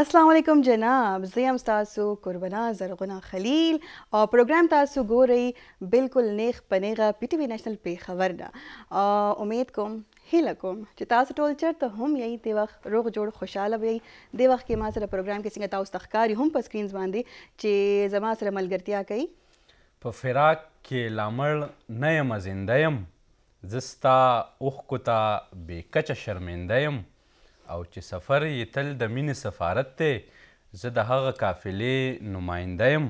السلام علیکم جناب زیم تاسو قربنا زرغونه خلیل او پروګرام تاسو ګورئ بالکل نیخ پنیغه پی ټی وی نېشنل پی خبر نه امید کوم هیله کوم چې تاسو ټول چرته هم یی دی وخت روغ جوړ خوشاله وي دی وخت کې ما سره پروګرام کې څنګه تاسو تخکاری هم په سکرینز باندې چې زما سره ملګرتیا کوي په فراق کې لامړ نه یم زنده یم زستا اوخ کو ته بې کچه شرمنده یم او چې سفر یې تل د مینې سفارت دی زه د هغه قافلې نماینده یم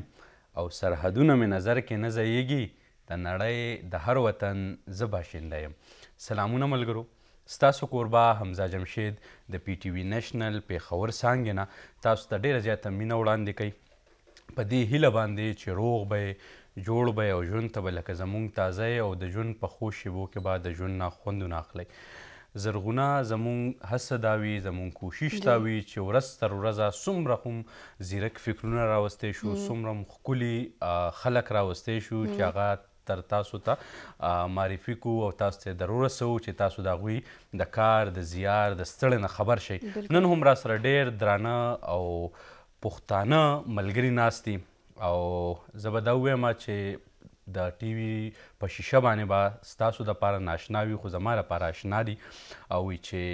او سرحدونه مې نظر کې نه ځایږي د نړۍ د هر وطن زه باشنده یم سلامونه ملګرو ستاسو کوربه حمزه جمشید د پی ټی وی نېشنل پیښور څانګې نه تاسو ته ډېره زیاته مینه وړاندې کوي په دې هیله باندې چې روغ به جوړ به او ژوند ته به لکه زموږ تازه او د ژوند په ښو شیبو کې به د ژوند نه خوندونه اخلئ زرغونه زمونږ هڅه دا وي زمونږ کوشش دا وي چې ورځ تر ورځه څومره هم ځیرک فکرونه راوستی شو څومره هم ښکلي خلک راوستی شو چې هغه تر تاسو ته معرفي کو او تاسو ته ضرور سو چې تاسو دا غوي د کار د زیار د ستړې نه خبر شي نن هم را سره ډیر درانه او پښتانه ملګری ناشتي او زبدا وې ما چې د ټي وي په شیشه باندې با ستاسو د پاره ناشنا وي خو زما لپاره آشنا دي او چې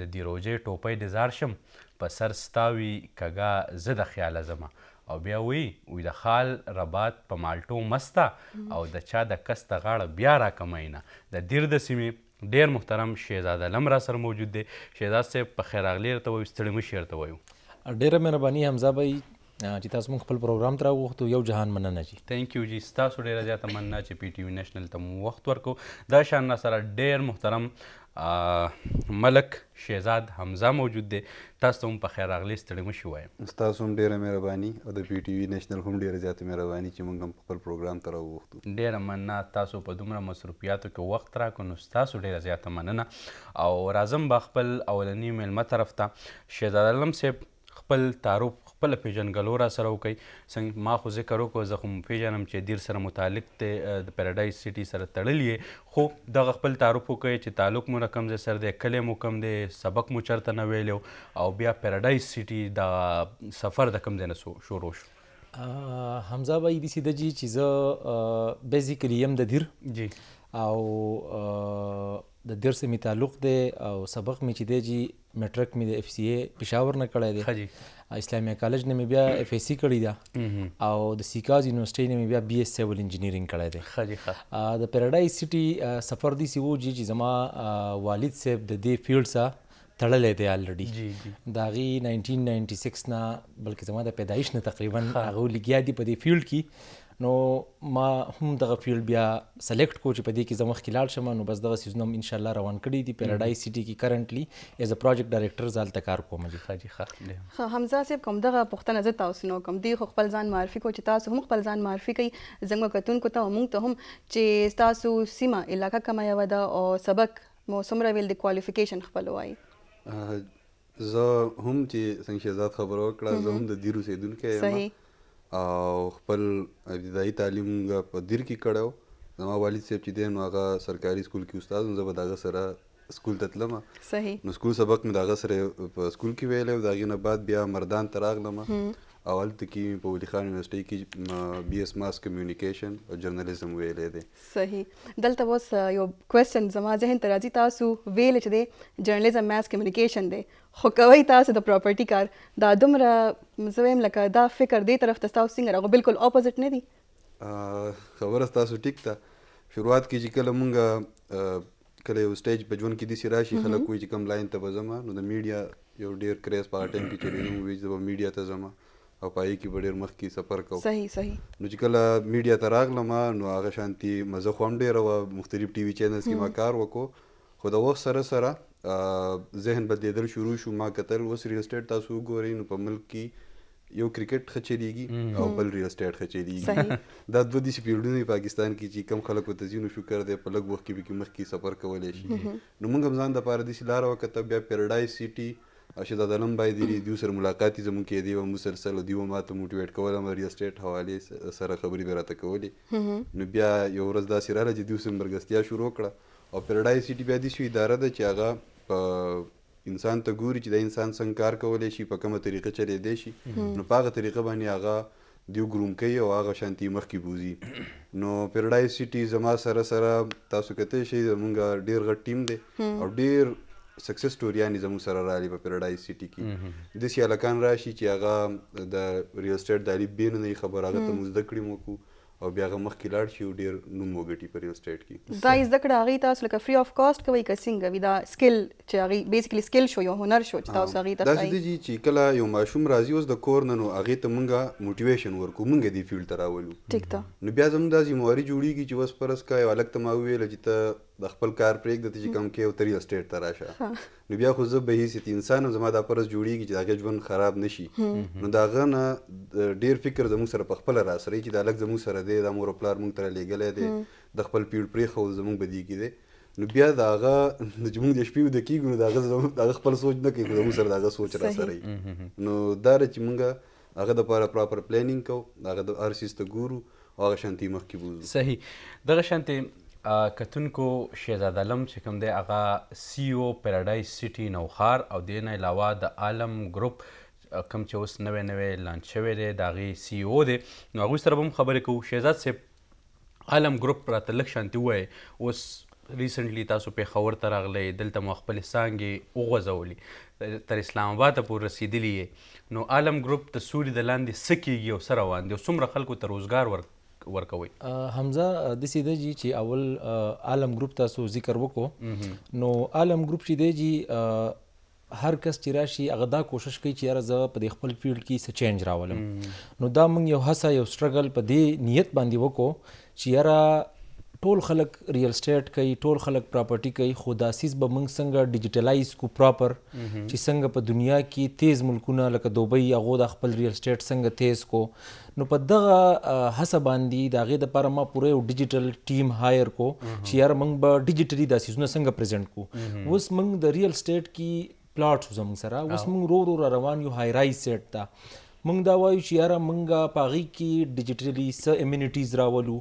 د دې روجې ټوپۍ ډیزار شم په سر ستاوي کګه زه د خیاله زما او بیا وی وی د خال رباط په مالټو مسته او د چا د کسته غاړه بیا را کمینه د دیر د سیمې ډیر محترم شهزاده لم را سره موجود دی شهزاده صاحب په خیر اغلی ورته وایو ستړي مشي ورته وایو ډیره مهرباني حمزه بھائی چې تاسو موږ خپل پروګرام تر وختو یو جهان مننه جی ثانک یو جی تاسو ډیره زیاته مننه چې پی ټی وی نېشنل ته مو وخت ورکو دا شان سره ډیر محترم ملک شهزاد حمزه موجود دی تاسو هم په خیر راغلی ستړي مو شي وایم تاسو هم ډیره مهرباني او د پی ټی وی نېشنل هم ډیره زیاته مهرباني چې موږ هم خپل پروګرام تر وختو ډیره مننه تاسو په دومره مصروفیاتو کې وخت راکو نو تاسو ډیره زیاته مننه او راځم با خپل اولنی ملمه طرف ته شهزاد علم صاحب خپل تعارف خپل پیژنګلو را سره وکي څنګه ما خو ذکر وکړو زه خو پیژنم چې دیر سره متعلق ته د پیراډایز سټي سره تړلې خو دغه خپل تعارف وکړي چې تعلق مو رقم زه سره د کلې مو کم دی سبق مو چرته نه ویلو او بیا پیراډایز سټي د سفر د کم دی نه شروع شو, شو. حمزه بای دسی د جی چې زه بیسیکلی يم د دیر جی او د درس می تعلق دی او سبق می چې دی جی میټرک می د اف سی ای پېښور نه کړی دی اسلامي کالج نه می بیا اف ای سی کړی دا او د سیکاز یونیورسيټي نه می بیا بی ایس سیول انجینیرینګ کړی دی خاجي ښه د پیراډایز سټي سفر دی سی وو جی چې زما والد صاحب د دې فیلډ سره تړلې دی الریډي دا غي 1996 نه بلکې زما د پیدایښ نه تقریبا هغه لګیا دی په دې فیلډ کې نو ما هم دغه فیلډ بیا سلیکټ کو چې په دې کې زموږ کې لاړ شم نو بس دغه سیزونه ان شاء الله روان کړی دي پیراډایز سیټي کې کرنټلی ایز ا پروجیکټ ډایریکټر زال ته کار کوم دي خاجي ښه حمزه صاحب کوم دغه پښتنه زه تاسو نو کوم دی خو خپل ځان معرفي کو چې تاسو هم خپل ځان معرفي کوي زموږ کتون کو ته موږ ته هم چې تاسو سیما علاقہ کما یو ده او سبق مو سمره ویل د کوالیفیکیشن خپل وای زه هم چې څنګه شهزاد خبرو کړه زه هم د دیرو سیدونکو یم صحیح او خپل ابتدایي تعلیم موږ په دیر کې کړو زما والد صاحب چې دی نو هغه سرکاري سکول کې استاد نو زه به د هغه سره سکول ته تلم صحیح نو سکول سبق مې د هغه سره په سکول کې ویلی او د هغې نه بعد بیا مردان ته راغلم او هلته کې په ولي خان یونیورسيټي کې بي اس ماس کمیونیکیشن او جرنالیزم ویلې دي صحیح دلته اوس یو کوېسچن زما ذهن ته راځي تاسو ویل چې دی جرنالیزم ماس کمیونیکیشن دی خو کوي تاسو د پراپرټي کار دا دومره زویم لکه دا فکر دی طرف ته تاسو څنګه راغو بالکل اپوزټ نه دی خبره تاسو ټیک ته شروعات کې چې کله مونږ کله یو سټیج په جون کې دي سراشي خلک کوی چې کم لاین ته وزما نو د میډیا یو ډیر کریز په ټیم کې چلیږي نو ویج د میډیا ته زما او پای کې به ډېر مخکې سفر کوم صحیح صحیح نو چې کله میډیا ته راغلم نو هغه شانتي مزه خو هم ډېره وه مختلف ټي وي چینلز کې ما کار وکړو خو د وخت سره سره ذهن بدلیدل شروع شو ما کتل اوس ریل اسټیټ تاسو وګورئ نو په ملک کې یو کرکټ خچېږي او بل ریل اسټیټ خچېږي دا دوه دي فیلډونه پاکستان کې چې کم خلک وته زینو شکر دی په لګ وخت کې به کې مخکې سفر کولای شي نو موږ هم ځان د پاره د سلار وکړه بیا پیراډایز سیټي اشدادلم باید دی دیو سره ملاقاتي زموږ کې دی و مسلسل دیو ما ته موټیویټ کول امر ریسټیټ حواله سره خبري به راته کولې نو بیا یو ورځ دا سیراله چې دیو سم برګستیا شروع کړه او پیراډایز سیټي بیا د شو اداره ده چې هغه په انسان ته ګوري چې د انسان څنګه کار کولای شي په کومه طریقه چلے دی شي نو په هغه طریقه باندې هغه دیو ګروم کوي او هغه شانتي مخ کې بوزي نو پیراډایز سیټي زما سره سره تاسو کته شي زمونږ ډیر غټ ټیم دی او ډیر سکسس سټوریانې زموږ سره رالی په پیراډایز سیټي کې داسې هلکان راشي چې هغه د ریل اسټیټ د الف بین نه خبر هغه ته مو زده کړي مو کو او بیا هغه مخکې لاړ شي او ډېر نوم وګټي په ریل اسټیټ کې دا یې زده کړه هغې تاسو لکه فری آف کاست کوئ که څنګه وي دا سکل چې هغې بیسیکلي سکل شو یو هنر شو چې تاسو هغې ته داسې دي چې کله یو ماشوم راځي اوس د کور نه نو هغې ته مونږه موټیویشن ورکړو مونږ دې فیلډ ته راولو ټیک ده نو بیا زموږ دا ذمواري جوړېږي چې اوس پرس کا یو هلک ته ما وویل چې ته د خپل کار پرېږده ته چې کوم کې او تر یو سټیټ ته راشه نو بیا خو زه به هیڅ انسان زما دا پرز جوړیږي چې دا ژوند خراب نشي نو دا غنه ډیر فکر زموږ سره په خپل را سره چې دا لک زموږ سره دی دا مور پلار مونږ تر لګلې دی د خپل پیړ پرې خو زموږ بدی کې دی نو بیا دا غه چې موږ د شپې د کیګو نو دا غه دا خپل سوچ نه کوي زموږ سره دا غه سوچ را سره نو دا چې موږ هغه د لپاره پراپر پلانینګ کو هغه د ارسیس ته ګورو هغه شانتي مخکې بوزو صحیح دغه شانتي کتونکو شهزاده لم چې کوم دی هغه سی او پیراډایز سیټي نوخار او دین علاوه د عالم ګروپ کم چې اوس نوې نوې لانچ شوی دی د هغې سی او دی نو هغوی سره به هم خبرې کوو شهزاد صاحب عالم ګروپ راته لږ شانتي ووایي اوس ریسنټلی تاسو پیښور ته راغلی دلته مو خپلې څانګې وغځولي تر اسلام آباد ته پورې رسېدلی نو عالم ګروپ د سوري د لاندې څه کېږي او څه روان دي او څومره خلکو ته روزګار ورک ورکوي حمزه د سیده جی چې اول عالم ګروپ تاسو ذکر وکړو نو عالم ګروپ چې دی جی هر کس چې راشي هغه دا کوشش کوي چې یاره زه په خپل فیلډ کې څه چینج راولم نو دا موږ یو هڅه یو سټرګل په دې نیت باندې وکړو چې یاره ټول خلک ریل سټیټ کوي ټول خلک پراپرټي کوي خو دا سیس به موږ څنګه ډیجیټلایز کو پراپر چې څنګه په دنیا کې تیز ملکونه لکه دوبۍ هغه د خپل ریل سټیټ څنګه تیز کو نو په دغه هڅه باندې د هغې دپاره ما پوره یو ډیجیټل ټیم هایر کو چې یار موږ به ډیجیټلي دا سیزونه څنګه پرزینټ کو اوس موږ د ریل سټیټ کې پلاټ زموږ سره اوس موږ رو رو روان یو هایرای سیټ ته مونږ دا وایو چې یاره مونږه پاغي کې ډیجیټلی س امینټیز راولو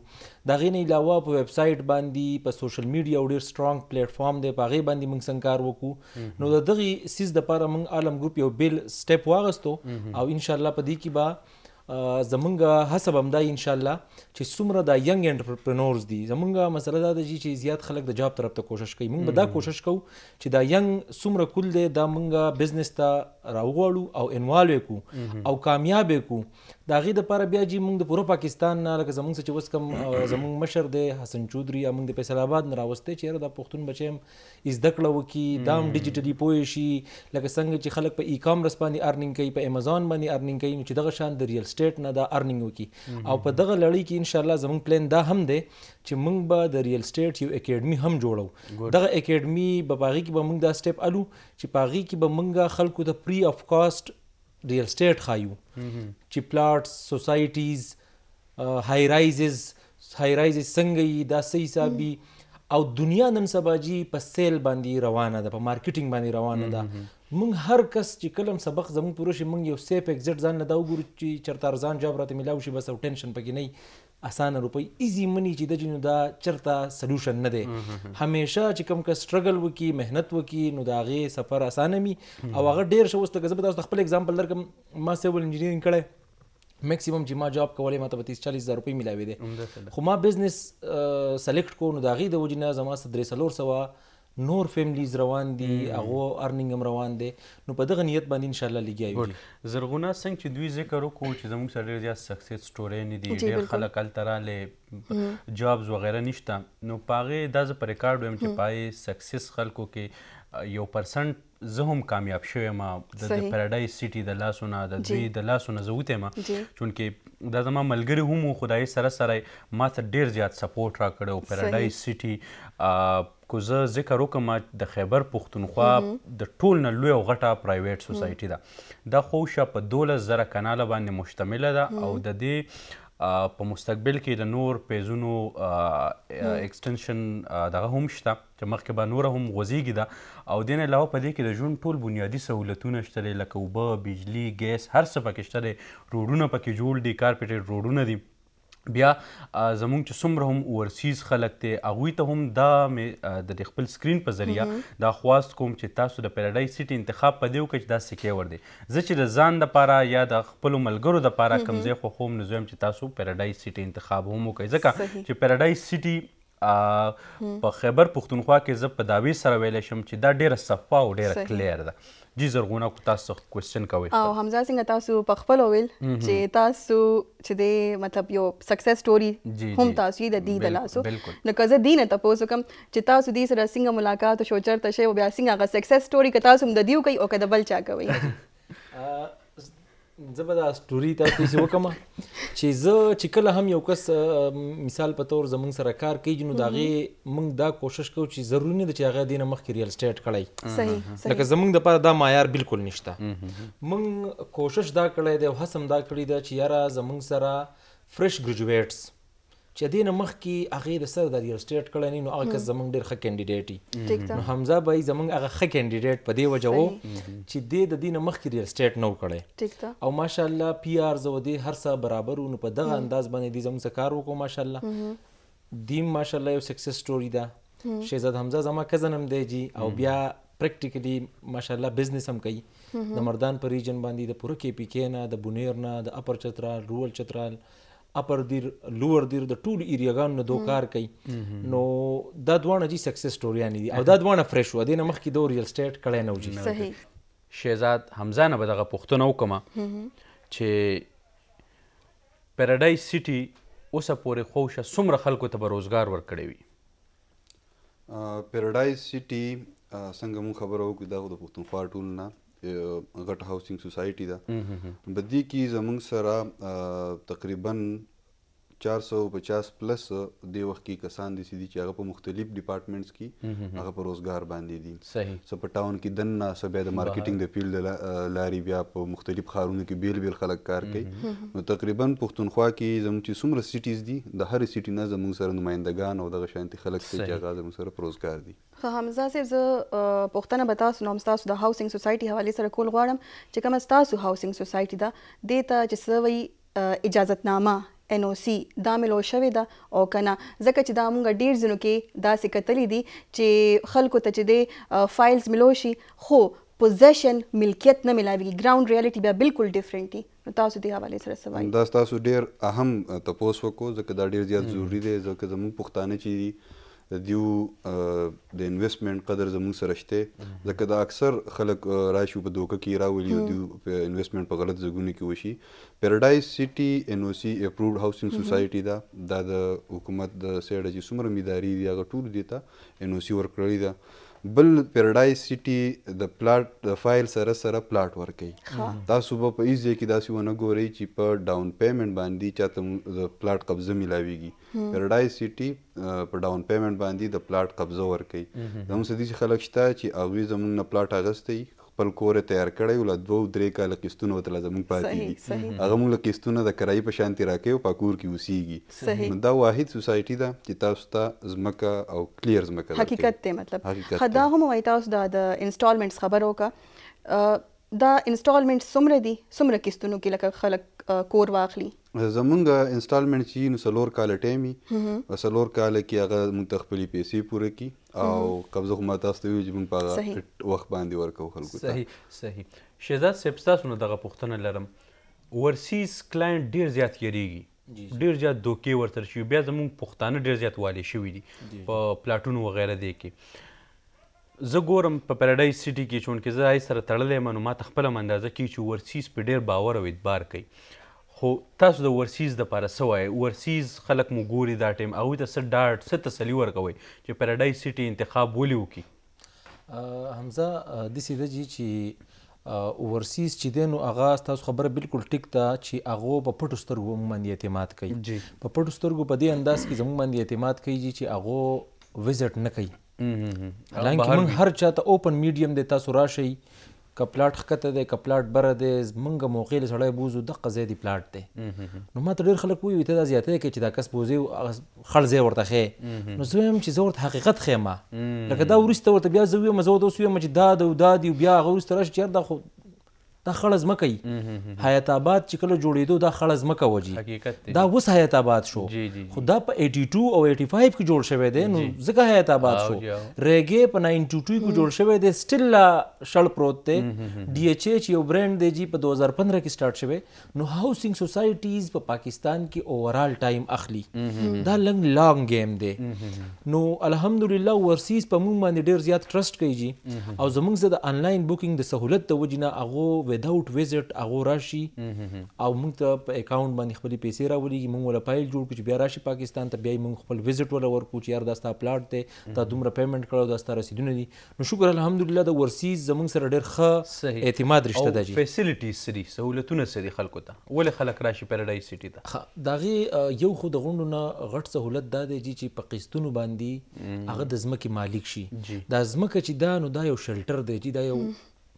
دا غینې علاوه په ویب سټ باندې په سوشل میډیا او ډیر سترونګ پلیټ فارم دی پاغي باندې مونږ څنګه کار وکړو نو دغه سیس د لپاره مونږ عالم ګروپ یو بیل سټپ واغستو او ان شاء الله په دې کې به زمونږ هڅه به همدا ان شاء الله چې څومره د ینګ انټرپرنورز دي زمونږ مسله دا ده چې زیات خلک د جاب طرف ته کوشش کوي مونږ به دا کوشش کوو چې دا ینګ څومره کول دی دا مونږ بزنس ته راوغواړو او انوالو کو او کامیاب کو دا غي د لپاره بیا چې مونږ د پوره پاکستان نه لکه زمونږ چې وس کم زمونږ مشر دی حسن چودري مونږ د فیصل آباد نه راوستي چې دا پښتون بچیم از دکړه وکي دا هم ډیجیټلی پوه شي لکه څنګه چې خلک په ای کامرس باندې ارننګ کوي په امیزون باندې ارننګ کوي چې دغه شان د ریل اسټیټ نه دا ارننګ وکي او په دغه لړۍ کې ان شاء الله زموږ پلان دا هم دی چې موږ به د ریل اسټیټ یو اکیډمي هم جوړو دغه اکیډمي په باغی کې به موږ دا سټیپ الو چې پاغي کې به موږ خلکو ته پری اف کاست ریل اسټیټ خایو چې پلاټس سوسایټیز های رایزز های رایزز څنګه یي دا صحیح حسابي او دنیا نن سبا جی په سیل باندې روانه ده په مارکیټینګ باندې روانه ده مونږ هر کس چې کلم سبق زموږ پوره شي مونږ یو سیف اگزیټ ځان نه دا وګورو چې چرته ارزان جاب راته میلاو شي بس او ټینشن پکې نه اسانه روپۍ ایزی منی چې د جنو دا چرته سولوشن نه دی همیشه چې کوم کس سټرګل وکي مهنت وکي نو دا غي سفر اسانه می او هغه ډیر شو واست غزب تاسو خپل اگزامپل درکم ما سیول انجینیرینګ کړه میکسیمم چې ما جاب کولې ما ته 30 40000 روپۍ ملاوي دي خو ما بزنس سلیکټ کو نو دا غي د وجنه زما سره درې سلور سوا نور فیملیز روان دي هغه ارننګ هم روان دي نو په دغه نیت باندې ان شاء الله لګیاوي زرغونه څنګه چې دوی ذکر وکړو چې زموږ سره ډېر زیات سکسس سټوري نه دي ډېر خلک هلته راغلي جابز وغیرہ نشته نو پاغه داز پر ریکارډ ویم چې پای سکسس خلکو کې یو پرسنټ زه هم کامیاب شوی ما د پیراډایز سیټي د لاسونه د دوی د لاسونه زه وته ما چونکه دا زما ملګری هم خدای سره سره ما ته ډیر زیات سپورټ را کړو پیراډایز سیټي کو زه ذکر وکم د خیبر پښتونخوا د ټول نه لوی او غټه پرایویټ سوسایټي ده دا خو شه په 12000 کانال باندې مشتمل ده او د دې په مستقبل کې د نور پیزونو ایکستنشن دغه هم شته چې مخکې به نور هم غوزیږي دا او دین علاوه په دې کې د ژوند ټول بنیادی سہولتونه شته لکه اوبه بجلی ګیس هر څه پکې شته روډونه پکې جوړ دي کارپېټ روډونه دي بیا زمونږ چې څومره هم اورسیز خلک ته اغوی ته هم دا مې د خپل سکرین په ذریعہ دا خواست کوم چې تاسو د پیراډایز سیټ انتخاب پدې وکړئ چې دا سکه ور دي زه چې د ځان د پاره یا د خپل ملګرو د پاره کمزې خو خوم نزوم چې تاسو پیراډایز سیټ انتخاب هم وکړئ ځکه چې پیراډایز سیټ په خیبر پښتونخوا کې زه په داوی سره ویلی شم چې دا ډیره صفا او ډیره کلیر ده جی زرغونه کو تاسو کوېسچن کوي او حمزه څنګه تاسو په خپل ویل چې تاسو چې د مطلب یو سکسس سټوري هم تاسو یې د دې د لاسو نو زه دینه تاسو کوم چې تاسو دې سره څنګه ملاقات او شوچر تشه او بیا څنګه غا سکسس سټوري که تاسو هم د دیو کوي او که د بل چا کوي زه به دا ستوري تاسو ته وکم چې زه چې کله هم یو کس مثال په تور زمونږ سره کار کوي نو داغه موږ دا کوشش کوو چې ضروري نه دي چې هغه دینه مخکې ریل سټیټ کړی صحیح لکه زمونږ د پاره دا معیار بالکل نشته موږ کوشش دا کړی دی او هڅه دا کړی دی چې یاره زمونږ سره فرش ګریجویټس چې دینه مخ کې هغه رسر د یو سټیټ کړنی نو هغه زمونږ ډیر ښه کینډیډیټ نو حمزه بای زمونږ هغه ښه کینډیډیټ په دې وجه وو چې د د دینه مخ کې ریل سټیټ نو کړي او ماشاالله پی آر زو دې هر څه برابر نو په دغه انداز باندې دې زمونږ کار وکړو ماشاالله دیم ماشاالله یو سکسس سټوري ده شهزاد حمزه زما کزن هم دی جی او بیا پریکټیکلی ماشاالله بزنس هم کوي د مردان په ریجن باندې د پوره کې پی کې نه د بونیر نه د اپر چترال رورل چترال اپر دیر لوور دیر د ټول ایریاګانو نه دوه کار کوي نو دا دوه جی سکسس سټوریانی دي او دا دوه فرش و دینه مخکې دوه ریل سټیټ کړي نه وږي صحیح شهزاد حمزه نه به دغه پښتنه وکما چې پیراډایز سیټي اوسه پورې خوښه څومره خلکو ته روزګار ورکړي وي پیراډایز سیټي څنګه مون خبرو کو دغه د پښتونخوا ټول نه غټ هاوسینګ سوسايټي ده په دې کې زمونږ سره تقریبا 450 پلس د وخت کې کسان دي چې هغه په مختلف ډپارټمنټس کې هغه په روزګار باندې دي صحیح سو په ټاون کې دنه سبا د مارکیټینګ د فیلډ لاري بیا په مختلف خارونو کې بیل بیل خلک کار کوي نو تقریبا پښتونخوا کې زموږ چې څومره سټیز دي د هر سټی نه زموږ سره نمائندگان او دغه شانتي خلک چې هغه زموږ سره پروزګار دي حمزه صاحب زه پښتنه به تاسو نوم تاسو د هاوسینګ سوسایټي حواله سره کول غواړم چې کوم تاسو هاوسینګ سوسایټي دا دیتا چې سوي اجازتنامه ان او سی دا ملو شوې ده او کنه ځکه چې دا مونږ ډیر ځنو کې دا سکتلې دي چې خلکو ته چې دی فایلز ملو شي خو پوزیشن ملکیت نه ملاوي ګراوند ریالټي بیا بالکل ډیفرنٹ دي نو تاسو دې حواله سره سوال دا تاسو ډیر اهم تپوس وکړو ځکه دا ډیر زیات ضروری دی ځکه زموږ پښتانه چې د دیو د انویسټمنت قدر زموږ سره شته ځکه دا اکثر خلک راشي په دوکه کې راولي او دیو په انویسټمنت په غلط ځګونه کې وشي پیراډایز سټي ان او سی اپرووډ هاوسینګ سوسایټي دا د حکومت د سیډ چې څومره میداري دی هغه ټول دیتا ان او سی ورکړی دا بل پیراډایز سیټي د پلاټ د فایل سره سره پلاټ ورکي تاسو به په ایزه کې داسې ونه ګورئ چې په ډاون پیمنٹ باندې چاته د پلاټ قبضه ملاويږي پیراډایز سیټي په ډاون پیمنٹ باندې د پلاټ قبضه ورکي زموږ د دې خلک شته چې اغوي زموږ نه پلاټ اغستې خپل کور تیار کړی ول دوه درې کال قسطونه وتل زموږ پاتې دي هغه موږ قسطونه د کرای په شانتي راکې او پاکور کې اوسېږي نو دا واحد سوسایټي ده چې تاسو ته زمکه او کلیر زمکه حقیقت ته مطلب خدا هم وای تاسو دا د انسټالمنټس خبرو کا دا انسټالمنټ سمره دي سمره قسطونو کې لکه خلک کور واخلي زمونږ انسټالمنټ چې نو سلور کال ټایم وي سلور کال کې هغه موږ تخپلې پیسې پوره کی او قبضه خو ما تاسو ته ویل چې موږ په وخت باندې ورکو خلکو ته صحیح صحیح شهزاد صاحب تاسو نه دغه پوښتنه لرم ورسیز کلاینټ ډیر زیات یریږي ډیر زیات دوکې ورتر شي بیا زمونږ پښتانه ډیر زیات والي شوی دي په پلاټون وغیرہ دی کې زه ګورم په پیراډایز سیټي کې چون کې زه هغې سره تړلی یم نو ما ته خپله اندازه کوي چې ورسیز په ډېر باور او اعتبار کوي خو تاسو د ورسیز د پاره څه وایي ورسیز خلک مو ګوري دا ټیم او د څه ډاټ څه تسلی ورکوي چې پیراډایز سیټي انتخاب ولي وکړي حمزه د سې د جی چې اورسیز چې دینو اغا تاسو خبره بالکل ټیک ده چې اغه په پټو سترګو باندې اعتماد کوي په پټو سترګو په دې انداز کې زموږ باندې اعتماد کوي چې اغه وزټ نه کوي حالانکه موږ هر چاته اوپن میډیم د تاسو راشي کپلاټ خکته دی کپلاټ بره دی منګه موقع له سړی بوزو د قزې دی پلاټ دی نو ما ته ډیر خلک وی ته دا زیاته کې چې دا کس بوزي خړ زی ورته خې نو زه هم چې زه ورته حقیقت خېما لکه دا ورسته ورته بیا زه ویم زه اوس ویم چې دا د دادی بیا غوست راش چیر دا خو دا خړه ځمکه یي حیات آباد چې کله جوړېدو دا خړه ځمکه وجي دا اوس حیات آباد شو خو دا په 82 او 85 کې جوړ شوی دی نو ځکه حیات آباد شو ریګې په 92 کې جوړ شوی دی سټل لا شړ پروت دی ډي ایچ ایچ یو برند دی چې په 2015 کې سٹارټ شوی نو هاوسینګ سوسایټیز په پاکستان کې اوورال ټایم اخلي دا لنګ لانګ گیم دی نو الحمدلله ورسیز په مونږ باندې ډیر زیات ټرست کوي او زمونږ زده انلاین بوکینګ د سہولت د وجنه هغه وداوت وزټ هغه راشي او موږ ته په اکاونټ باندې خپل پیسې راولېږي موږ ولا فایل جوړ کړو چې بیا راشي پاکستان ته بیا موږ خپل وزټ ولا ورکو چې یار دا ستا پلاټ دی تا دومره پیمنت کړو دا ستا رسیدونه دي نو شکر الحمدلله د ورسیز زموږ سره ډېر ښه اعتماد رشته ده جی فیسیلیټیز سری سہولتونه سری خلکو ته ولې خلک راشي پیراډایز سیټي ته داغه یو خو د غونډو نه غټ سہولت دا دی چې په قسطونو باندې هغه د ځمکې مالک شي دا ځمکه چې دا نو دا یو شلټر دی چې دا یو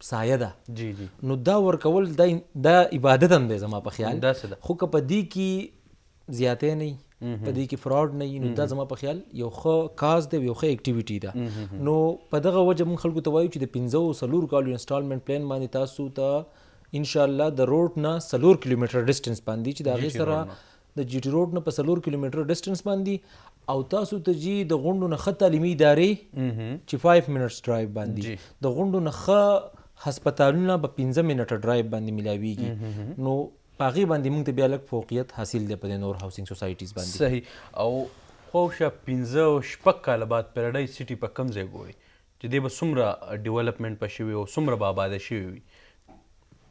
سایه ده جی جی نو دا ورکول دا د عبادت هم دی زما په خیال خو که په دې کې زیاتې نه په دې کې فراډ نه نو دا زما په خیال یو ښه کاز دی یو ښه اکټیویټي ده نو په دغه وجه موږ خلکو ته وایو چې د 15 سلور کالو انسټالمنټ پلان باندې تاسو ته ان شاء الله د روټ نه سلور کیلومتر ډیسټنس باندې چې دا غي سره د جی ټی روډ نه په سلور کیلومتر ډیسټنس باندې او تاسو ته جی د غوندو نه خه تعلیمي ادارې چې 5 منټس ډرایو باندې د غوندو نه خه هسپتالونه په 15 منټه ډرایو باندې ملاويږي نو پاغي باندې موږ ته بیا لک فوقیت حاصل دی په نور هاوسینګ سوسایټیز باندې صحیح او خو شه 15 او شپږ کال بعد پیراډایز سیټي په کم ځای ګوري چې دې به سمره ډیولپمنٹ پښې وي او سمره به آباد شي وي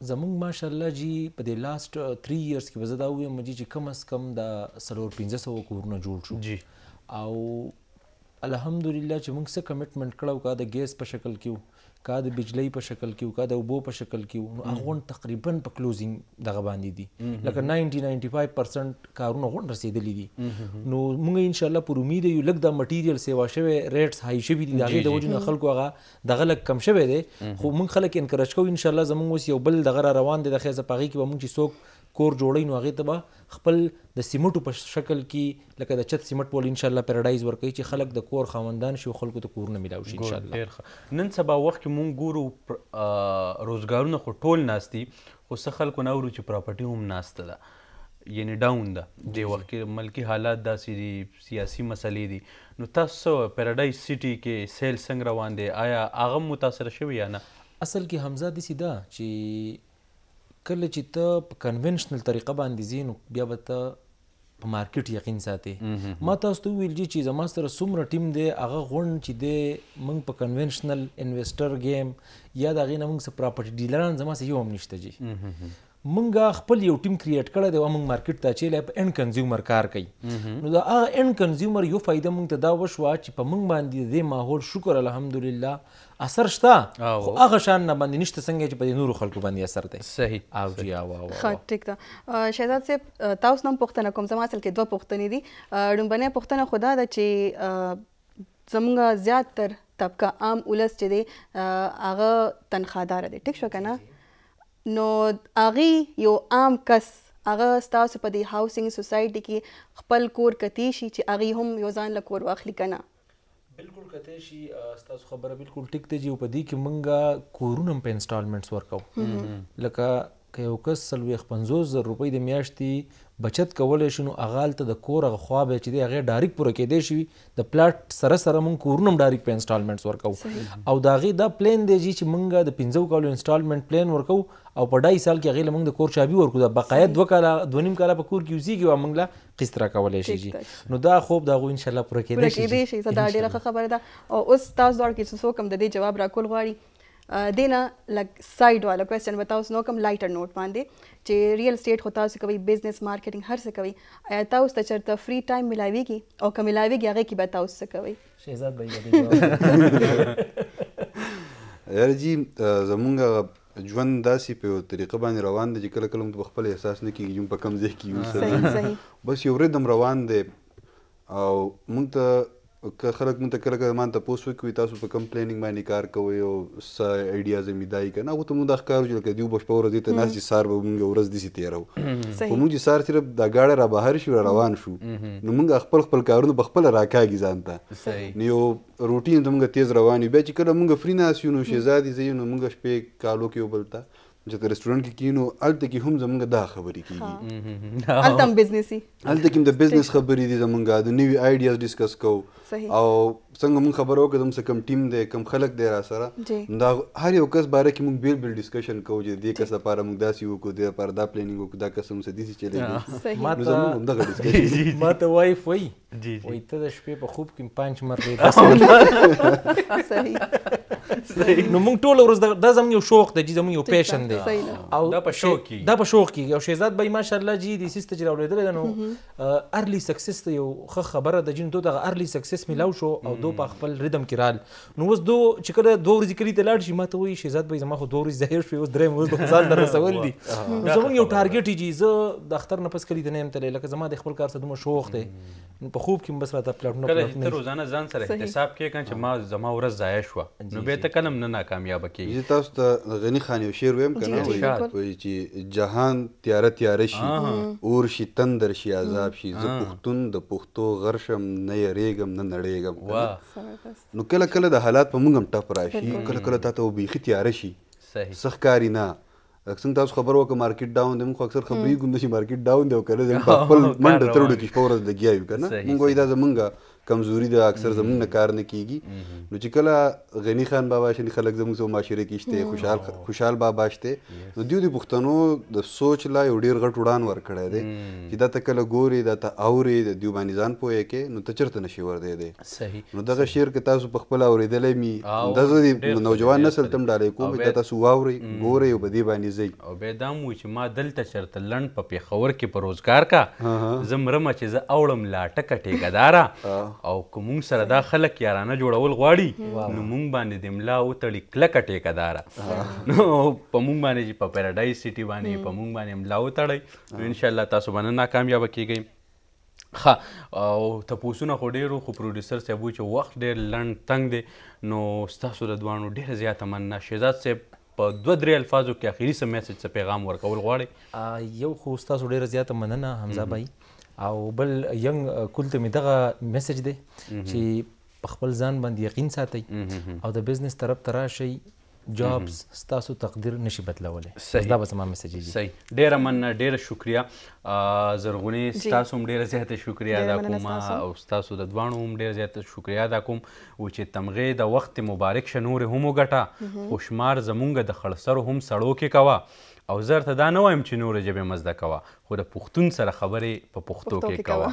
زمونږ ماشاءالله جی په دې لاست 3 ایئرز کې وزدا وې مجي چې کم اس کم د سلور 1500 کورونه جوړ شو جی او الحمدلله چې موږ څه کمټمنټ کړو کا د ګیس په شکل کې کا د بجلی په شکل کې او کا د وبو په شکل کې نو هغه تقریبا په کلوزینګ دغه باندې دي لکه 90 95% کارونه غون رسیدلې دي نو موږ ان شاء الله پر امید یو لګ د مټیریل سیوا شوی ریټس هاي شوی دي دغه د وجنه خلکو هغه دغه لګ کم شوی دی خو موږ خلک انکرج کوو ان شاء الله زموږ اوس یو بل دغه روان دي د خیزه پاغي کې به موږ چې څوک کور جوړی نو هغه ته به خپل د سیمټو په شکل کې لکه د چت سیمټ پول ان شاء الله پیراډایز ورکوي چې خلک د کور خاوندان شي خلکو ته کورونه ملاوي شي ان شاء الله نن سبا وخت کې مونږ ګورو روزګارونه خو ټول ناشتي خو څه خلکو نه ورو چې پراپرټي هم ناشته ده یعنی ډاون ده د وخت کې ملکی حالات داسې دي سیاسي مسلې دي نو تاسو پیراډایز سیټي کې سیل څنګه روان دي آیا هغه متاثر شوی یا نه اصل کې حمزه دسی دا چې کله چې ته په کنونشنل طریقه باندې زینو بیا به ته په مارکیټ یقین ساتي ما تاسو ته ویل چې زما سره څومره ټیم دی هغه غونډ چې دی موږ په کنونشنل انویسټر گیم یا دغه نه موږ سره پراپرټی ډیلران زما سره یو هم نشته جی مونږ خپل یو ټیم کریټ کړی دی مونږ مارکیټ ته چیلې په ان کنزیومر کار کوي نو دا هغه ان کنزیومر یو فائدہ مونږ ته دا وشو چې په مونږ باندې د ماحول شکر الحمدلله اثر شته خو هغه شان نه باندې نشته څنګه چې په نورو خلکو باندې اثر دی صحیح او جی او او ښه ټیک ده شهزاد صاحب تاسو نن پوښتنه کوم زما اصل کې دوه پوښتنې دي ډومبنه پوښتنه خدا ده چې زمونږ زیات تر طبقه عام ولس چې دی هغه تنخوادار دی ټیک شو کنه نو اغي یو عام کس هغه ستاسو په دی هاوسینګ سوسایټي کې خپل کور کتی شي چې اغي هم یو ځان له کور واخلي کنه بالکل کته شي تاسو خبره بالکل ټیک ته جی په دې کې مونږه کورونه په انسټالمنټس ورکاو لکه که یو کس سلوي 50000 روپۍ د میاشتې بچت کولای شي نو اغال ته د کور غ خواب چې دی هغه ډایرک پوره کې دی شي د پلاټ سره سره مونږ کورنم ډایرک په انسټالمنټس ورکو او دا غي دا پلان دی چې مونږه د 15 کالو انسټالمنټ پلان ورکو او په ډای سال کې هغه مونږ د کور چابي ورکو دا بقایا دوه کاله دوه نیم کاله په کور کې وزيږي او مونږ لا قسطره کولای شي نو دا خوب دا غو ان شاء الله پوره کې دی شي دا ډیره خبره ده او اوس تاسو دا کې څه کوم د دې جواب راکول غواړي દેના લાઈક સાઈડવાળો ક્વેશ્ચન બતાવશું નો કમ lighter not બાંધે જે રિયલ સ્ટેટ હોતા હશે કવિ બિઝનેસ માર્કેટિંગ હર સે કવિ આયા તાઉસ તચર તો ફ્રી ટાઈમ મિલાવીગી ઓર ક મિલાવીગી આગે કી બતાઉસ સે કવિ શહેજાદ ભાઈ યાર જી زمونږ ژوند داسې په طریقه باندې روان دی چې کله کله موږ خپل احساس نه کیږي په کم ځای کې یو بس یو ردم روان دی او موږ ته که خلک مونږ ته کله کله مان ته پوس وکوي تاسو په کمپلینینګ باندې کار کوي او سا ایډیاز می دای کنه او ته مونږ د ښکار جوړ کړي یو بشپو ورځ ته ناس چې سار به مونږ ورځ دي سي تیرو او مونږ سار صرف د گاډه را بهر شو روان شو نو مونږ خپل خپل کارونه بخپل راکاږي ځانته نیو روټین زمونږ تیز روان وي بیا چې کله مونږ فری ناس یو نو شهزادي زینو مونږ شپې کالو کې وبلته چې تر رېسټورانټ کې کینو الته کې هم زمونږ دا خبرې کیږي الته هم بزنسي الته کې د بزنس خبرې دي زمونږ د نیوی آیډیاز ډیسکس کو او څنګه مون خبرو کې دم څه کم ټیم دی کم خلک دی را سره دا هر یو کس باره کې مونږ بیل بیل ډیسکشن کوو چې دې کس لپاره مونږ داسې وکړو دې لپاره دا پلانینګ وکړو دا کس هم څه دې چلېږي ما ته همدغه ډیسکشن ما ته وایف وایي وایي ته د شپې په خوب کې پنځ مرې صحیح نو موږ ټول ورځ دا زموږ یو شوق دی چې زموږ یو پیشن دی او دا په شوق کې دا په شوق کې او شهزاد بای ماشاءالله جی دې سیسته چې راولېدل نو ارلی سکسس ته یو خبره د جن دوه ارلی سکسس ملاو شو او دو په خپل ریدم کې رال نو اوس دو چې کله دوه ورځې کلی ته لاړ شي ما ته وایي شهزاد بھائی زما خو دوه ورځې ظاهر شوې اوس درې ورځې د ځان در رسول دي زمونږ یو ټارګټ دی زه د اختر نه پس کلی ته نه یم تللی لکه زما د خپل کار سره دومره شوق دی په خوب کې بس راته پلاټونه پلاټونه کله روزانه ځان سره حساب کې کان چې ما زما ورځ ضایع شو نو به ته کلم نه ناکامیاب کیږي زه تاسو ته غنی خان یو شعر ویم کنه وایي چې جهان تیار تیار شي اور شي تندر شي عذاب شي زه پښتون د پښتو غرشم نه یریګم نه نړیګم نو کله کله د حالات په موږ هم ټپ راشي کله کله تاسو وبېخي تیار شي صحیح کاری نه څنګه تاسو خبر وکړه مارکیټ ډاون دی موږ اکثر خبرې کوم چې مارکیټ ډاون دی او کله زم په خپل منډه ترړو کې شپه ورځ لګیا یو کنه موږ وایي دا زمونږ کمزوري د اکثر زمون نه کار نه کیږي نو چې کله غنی خان بابا شنی خلک زموږ سو معاشره کې شته خوشحال خوشحال بابا شته نو دیو د پښتنو د سوچ لا یو ډیر غټ وډان ور کړی دی چې دا ته کله ګوري دا ته اوري د دیو باندې ځان پوهه کې نو ته چرته نشي ور دی دی صحیح نو دغه شعر کې تاسو په خپل اوریدلې می دغه نوجوان نسل تم ډالې کوم چې تاسو واوري ګوري او بدی باندې زی او به دا مو چې ما دلته چرته لند په پیښور کې په روزګار کا زمرم چې ز اوړم لاټه کټه ګدارا او کوم سره دا خلک یارانه جوړول غواړي نو مونږ باندې د املا او تړي کلکه ټیکدار نو په مونږ باندې چې په پیراډایز سیټي باندې په مونږ باندې املا او تړي نو ان شاء الله تاسو باندې ناکامیاب کیږئ ښه او تپوسونه خو ډېرو خو پروډوسر صاحب چې وخت ډېر لنډ تنګ دی نو ستاسو د دوانو ډېره زیاته مننه شهزاد صاحب په دوه درې الفاظو کې اخري څه میسج څه پیغام ورکول غواړئ یو خو ستاسو ډېره زیاته مننه حمزه بای او بل ینګ کول ته می دغه میسج دی چې په خپل ځان باندې یقین ساتي او د بزنس طرف ته راشي جابز ستاسو تقدیر نشي بدلولای دا به زما میسج دی صحیح ډیر مننه ډیر شکریا زرغونی ستاسو هم ډیر زیاته شکریا ادا کوم او ستاسو د دوانو هم ډیر زیاته شکریا ادا کوم او چې تمغه د وخت مبارک شنور هم وګټه خوشمار زمونږ د خړسر هم سړو کې کوا او زه ورته دا نه وایم چې نوره ژبې مه زده کوه خو د پښتون سره خبرې په پښتو کې کوه